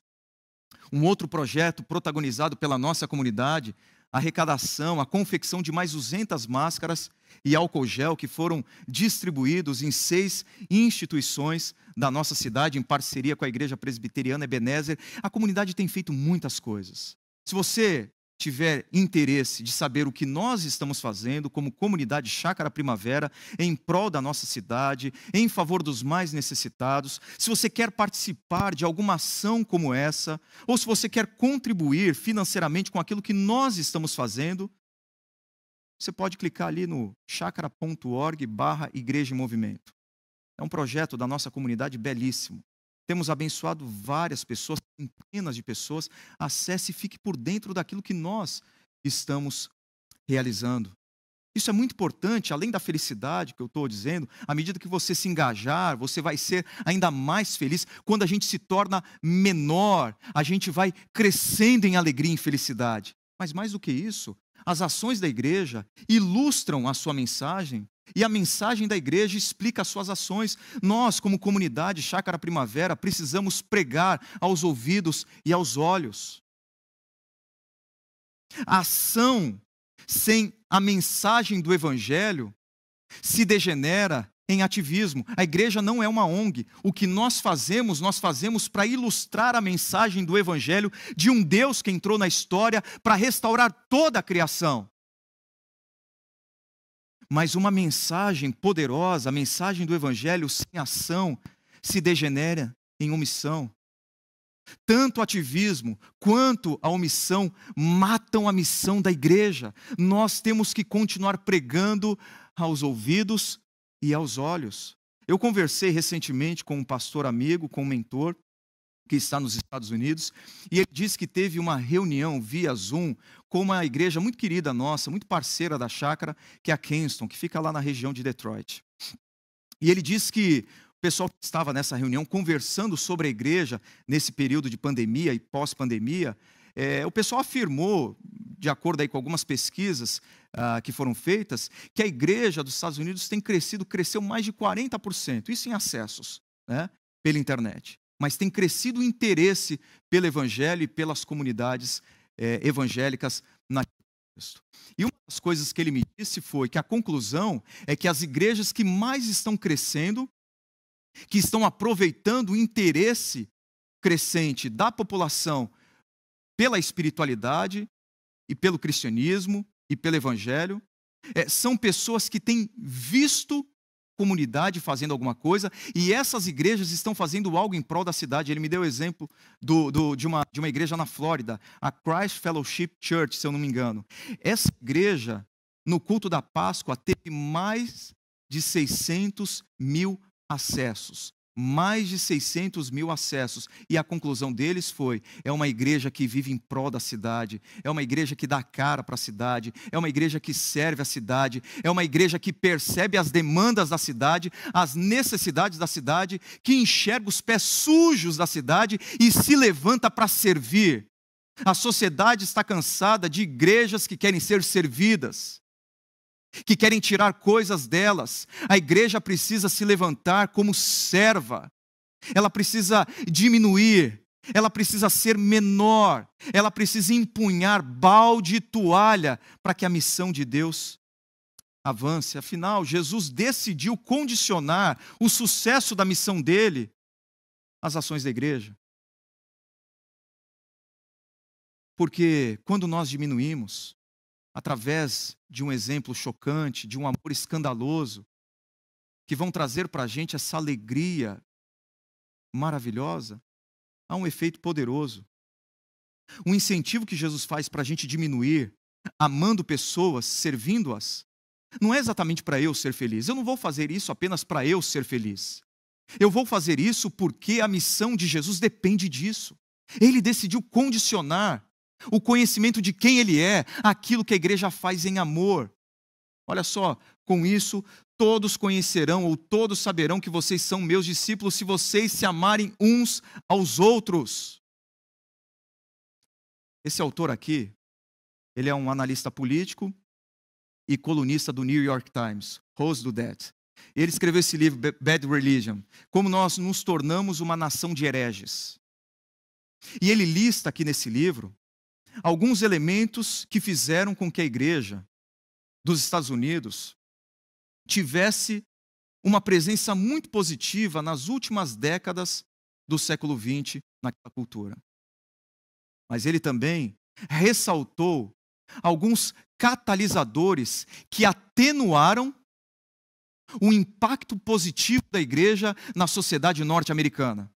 Um outro projeto protagonizado pela nossa comunidade, a arrecadação, a confecção de mais 200 máscaras e álcool gel que foram distribuídos em seis instituições da nossa cidade, em parceria com a Igreja Presbiteriana Ebenezer. A comunidade tem feito muitas coisas. Se você tiver interesse de saber o que nós estamos fazendo como comunidade Chácara Primavera em prol da nossa cidade, em favor dos mais necessitados, se você quer participar de alguma ação como essa, ou se você quer contribuir financeiramente com aquilo que nós estamos fazendo, você pode clicar ali no chácara.org barra Igreja em Movimento. É um projeto da nossa comunidade belíssimo. Temos abençoado várias pessoas, centenas de pessoas. Acesse e fique por dentro daquilo que nós estamos realizando. Isso é muito importante, além da felicidade que eu estou dizendo, à medida que você se engajar, você vai ser ainda mais feliz. Quando a gente se torna menor, a gente vai crescendo em alegria e felicidade. Mas mais do que isso, as ações da igreja ilustram a sua mensagem e a mensagem da igreja explica as suas ações. Nós, como comunidade Chácara Primavera, precisamos pregar aos ouvidos e aos olhos. A ação sem a mensagem do evangelho se degenera em ativismo. A igreja não é uma ONG. O que nós fazemos, nós fazemos para ilustrar a mensagem do evangelho de um Deus que entrou na história para restaurar toda a criação. Mas uma mensagem poderosa, a mensagem do Evangelho sem ação, se degenera em omissão. Tanto o ativismo quanto a omissão matam a missão da igreja. Nós temos que continuar pregando aos ouvidos e aos olhos. Eu conversei recentemente com um pastor amigo, com um mentor, que está nos Estados Unidos, e ele disse que teve uma reunião via Zoom com uma igreja muito querida nossa, muito parceira da chácara, que é a Kingston, que fica lá na região de Detroit. E ele disse que o pessoal que estava nessa reunião conversando sobre a igreja nesse período de pandemia e pós-pandemia, é, o pessoal afirmou, de acordo aí com algumas pesquisas ah, que foram feitas, que a igreja dos Estados Unidos tem crescido, cresceu mais de 40%, isso em acessos, né, pela internet. Mas tem crescido o interesse pelo evangelho e pelas comunidades é, evangélicas naquele contexto. E uma das coisas que ele me disse foi que a conclusão é que as igrejas que mais estão crescendo, que estão aproveitando o interesse crescente da população pela espiritualidade e pelo cristianismo e pelo evangelho, é, são pessoas que têm visto comunidade fazendo alguma coisa e essas igrejas estão fazendo algo em prol da cidade. Ele me deu o exemplo do, do, de, uma, de uma igreja na Flórida, a Christ Fellowship Church, se eu não me engano. Essa igreja, no culto da Páscoa, teve mais de 600 mil acessos mais de 600 mil acessos. E a conclusão deles foi: é uma igreja que vive em prol da cidade, é uma igreja que dá cara para a cidade, é uma igreja que serve a cidade, é uma igreja que percebe as demandas da cidade, as necessidades da cidade, que enxerga os pés sujos da cidade e se levanta para servir. A sociedade está cansada de igrejas que querem ser servidas que querem tirar coisas delas. A igreja precisa se levantar como serva, ela precisa diminuir, ela precisa ser menor, ela precisa empunhar balde e toalha para que a missão de Deus avance. Afinal, Jesus decidiu condicionar o sucesso da missão dele às ações da igreja. Porque quando nós diminuímos, através de um exemplo chocante, de um amor escandaloso, que vão trazer para a gente essa alegria maravilhosa, há um efeito poderoso. O incentivo que Jesus faz para a gente diminuir, amando pessoas, servindo-as, não é exatamente para eu ser feliz. Eu não vou fazer isso apenas para eu ser feliz. Eu vou fazer isso porque a missão de Jesus depende disso. Ele decidiu condicionar o conhecimento de quem ele é, aquilo que a igreja faz em amor. Olha só, com isso todos conhecerão ou todos saberão que vocês são meus discípulos se vocês se amarem uns aos outros. Esse autor aqui, ele é um analista político e colunista do New York Times, Rose Dudet. Ele escreveu esse livro, Bad Religion, Como Nós Nos Tornamos Uma Nação de Hereges. E ele lista aqui nesse livro alguns elementos que fizeram com que a igreja dos Estados Unidos tivesse uma presença muito positiva nas últimas décadas do século XX naquela cultura. Mas ele também ressaltou alguns catalisadores que atenuaram o impacto positivo da igreja na sociedade norte-americana.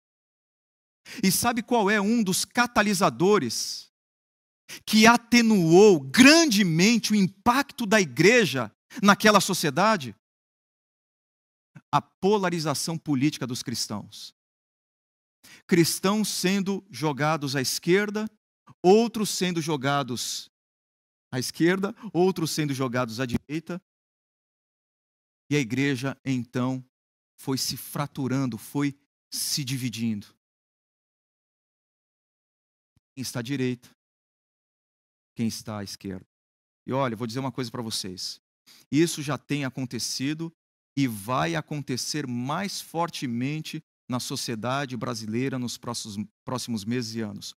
E sabe qual é um dos catalisadores que atenuou grandemente o impacto da igreja naquela sociedade? A polarização política dos cristãos. Cristãos sendo jogados à esquerda, outros sendo jogados à esquerda, outros sendo jogados à direita. E a igreja então foi se fraturando, foi se dividindo. Quem está à direita, quem está à esquerda. E olha, vou dizer uma coisa para vocês. Isso já tem acontecido e vai acontecer mais fortemente na sociedade brasileira nos próximos, próximos meses e anos.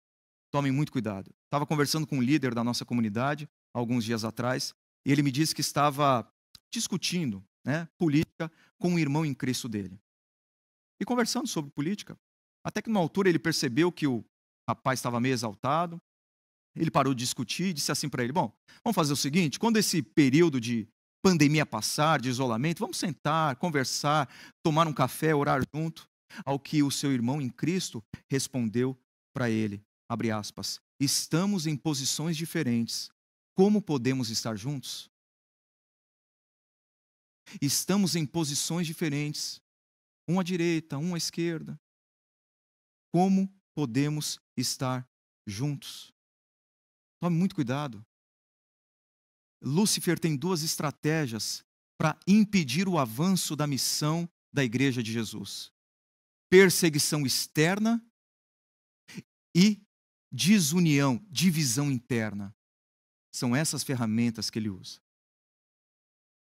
Tomem muito cuidado. Estava conversando com um líder da nossa comunidade alguns dias atrás e ele me disse que estava discutindo né, política com um irmão em Cristo dele. E conversando sobre política, até que numa altura ele percebeu que o rapaz estava meio exaltado, ele parou de discutir e disse assim para ele: Bom, vamos fazer o seguinte: quando esse período de pandemia passar, de isolamento, vamos sentar, conversar, tomar um café, orar junto. Ao que o seu irmão em Cristo respondeu para ele: abre aspas, estamos em posições diferentes. Como podemos estar juntos? Estamos em posições diferentes, um à direita, um à esquerda. Como podemos estar juntos? Tome muito cuidado. Lúcifer tem duas estratégias para impedir o avanço da missão da igreja de Jesus: perseguição externa e desunião, divisão interna. São essas ferramentas que ele usa.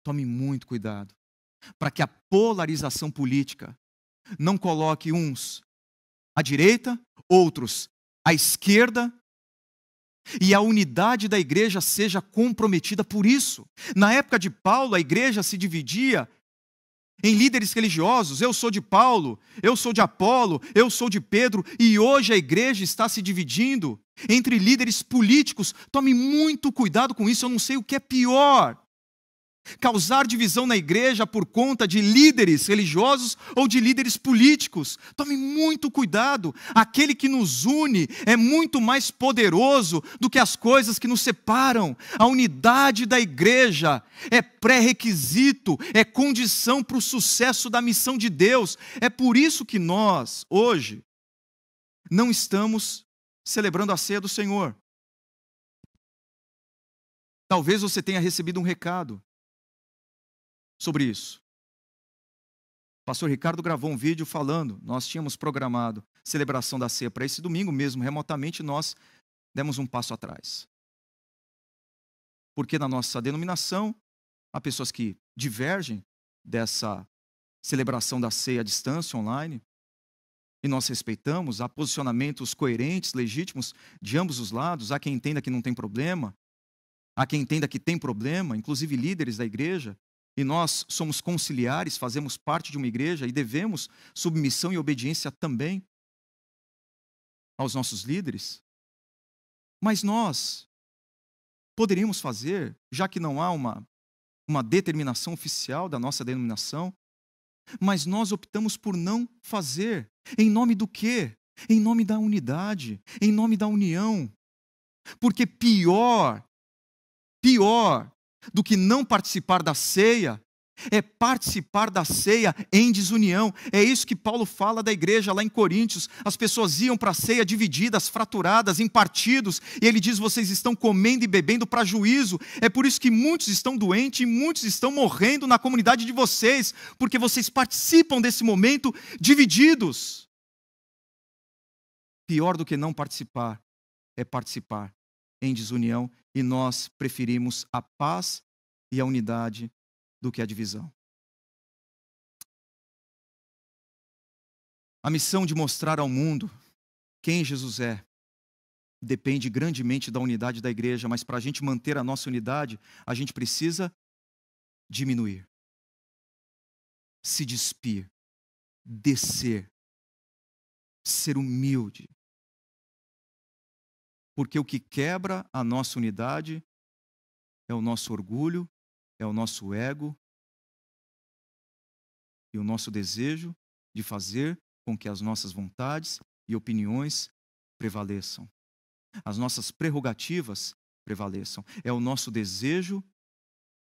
Tome muito cuidado para que a polarização política não coloque uns à direita, outros à esquerda e a unidade da igreja seja comprometida por isso. Na época de Paulo, a igreja se dividia em líderes religiosos. Eu sou de Paulo, eu sou de Apolo, eu sou de Pedro, e hoje a igreja está se dividindo entre líderes políticos. Tome muito cuidado com isso, eu não sei o que é pior. Causar divisão na igreja por conta de líderes religiosos ou de líderes políticos. Tome muito cuidado. Aquele que nos une é muito mais poderoso do que as coisas que nos separam. A unidade da igreja é pré-requisito, é condição para o sucesso da missão de Deus. É por isso que nós, hoje, não estamos celebrando a ceia do Senhor. Talvez você tenha recebido um recado sobre isso. O pastor Ricardo gravou um vídeo falando, nós tínhamos programado celebração da ceia para esse domingo mesmo, remotamente nós demos um passo atrás. Porque na nossa denominação há pessoas que divergem dessa celebração da ceia à distância online, e nós respeitamos, há posicionamentos coerentes, legítimos de ambos os lados, há quem entenda que não tem problema, há quem entenda que tem problema, inclusive líderes da igreja, e nós somos conciliares, fazemos parte de uma igreja e devemos submissão e obediência também aos nossos líderes. Mas nós poderíamos fazer, já que não há uma, uma determinação oficial da nossa denominação, mas nós optamos por não fazer. Em nome do quê? Em nome da unidade, em nome da união. Porque pior, pior do que não participar da ceia é participar da ceia em desunião. É isso que Paulo fala da igreja lá em Coríntios. As pessoas iam para a ceia divididas, fraturadas, em partidos, e ele diz: vocês estão comendo e bebendo para juízo. É por isso que muitos estão doentes e muitos estão morrendo na comunidade de vocês, porque vocês participam desse momento divididos. Pior do que não participar é participar em desunião e nós preferimos a paz e a unidade do que a divisão. A missão de mostrar ao mundo quem Jesus é depende grandemente da unidade da igreja, mas para a gente manter a nossa unidade, a gente precisa diminuir, se despir, descer, ser humilde, porque o que quebra a nossa unidade é o nosso orgulho, é o nosso ego e o nosso desejo de fazer com que as nossas vontades e opiniões prevaleçam, as nossas prerrogativas prevaleçam, é o nosso desejo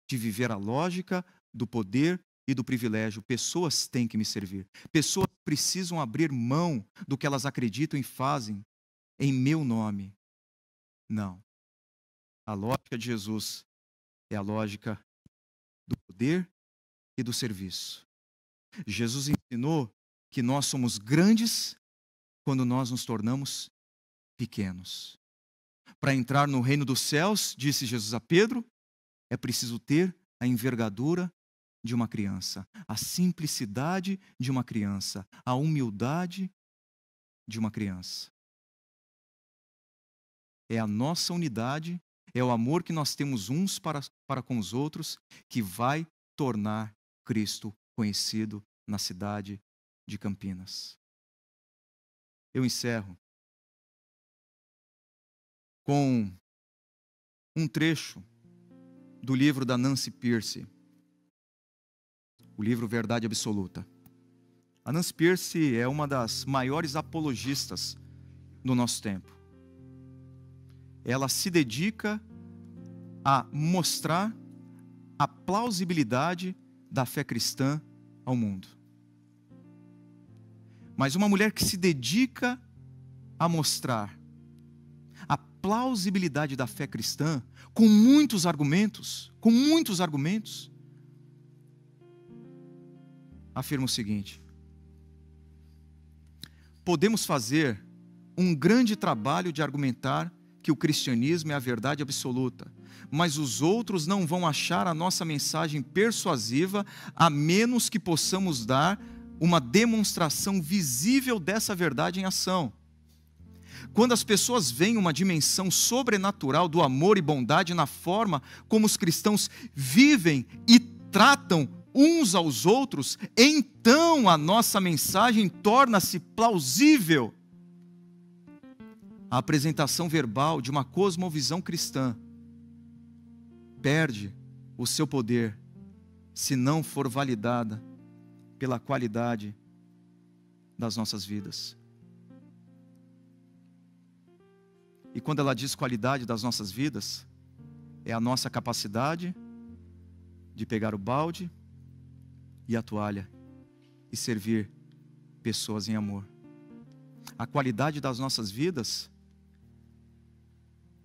de viver a lógica do poder e do privilégio. Pessoas têm que me servir. Pessoas precisam abrir mão do que elas acreditam e fazem em meu nome. Não. A lógica de Jesus é a lógica do poder e do serviço. Jesus ensinou que nós somos grandes quando nós nos tornamos pequenos. Para entrar no reino dos céus, disse Jesus a Pedro, é preciso ter a envergadura de uma criança, a simplicidade de uma criança, a humildade de uma criança é a nossa unidade, é o amor que nós temos uns para, para com os outros que vai tornar Cristo conhecido na cidade de Campinas. Eu encerro com um trecho do livro da Nancy Pierce, o livro Verdade Absoluta. A Nancy Pierce é uma das maiores apologistas do nosso tempo ela se dedica a mostrar a plausibilidade da fé cristã ao mundo. Mas uma mulher que se dedica a mostrar a plausibilidade da fé cristã com muitos argumentos, com muitos argumentos, afirma o seguinte: podemos fazer um grande trabalho de argumentar que o cristianismo é a verdade absoluta, mas os outros não vão achar a nossa mensagem persuasiva a menos que possamos dar uma demonstração visível dessa verdade em ação. Quando as pessoas veem uma dimensão sobrenatural do amor e bondade na forma como os cristãos vivem e tratam uns aos outros, então a nossa mensagem torna-se plausível a apresentação verbal de uma cosmovisão cristã perde o seu poder se não for validada pela qualidade das nossas vidas. E quando ela diz qualidade das nossas vidas, é a nossa capacidade de pegar o balde e a toalha e servir pessoas em amor. A qualidade das nossas vidas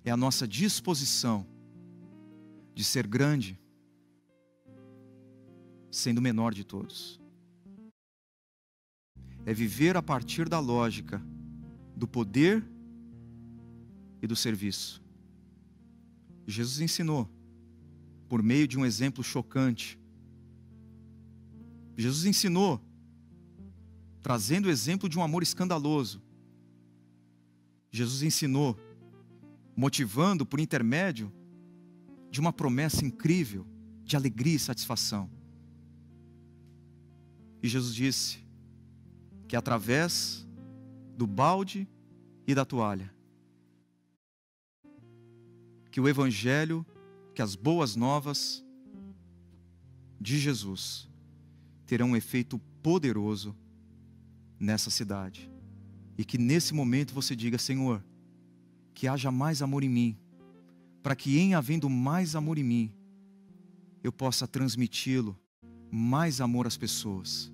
é a nossa disposição de ser grande, sendo o menor de todos. É viver a partir da lógica do poder e do serviço. Jesus ensinou, por meio de um exemplo chocante. Jesus ensinou, trazendo o exemplo de um amor escandaloso. Jesus ensinou motivando por intermédio de uma promessa incrível de alegria e satisfação. E Jesus disse que é através do balde e da toalha, que o Evangelho, que as boas novas de Jesus terão um efeito poderoso nessa cidade. E que nesse momento você diga: Senhor, que haja mais amor em mim, para que em havendo mais amor em mim, eu possa transmiti-lo mais amor às pessoas.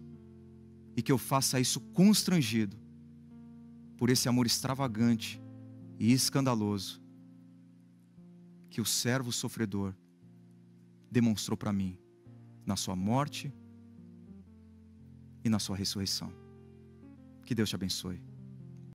E que eu faça isso constrangido por esse amor extravagante e escandaloso que o servo sofredor demonstrou para mim na sua morte e na sua ressurreição. Que Deus te abençoe.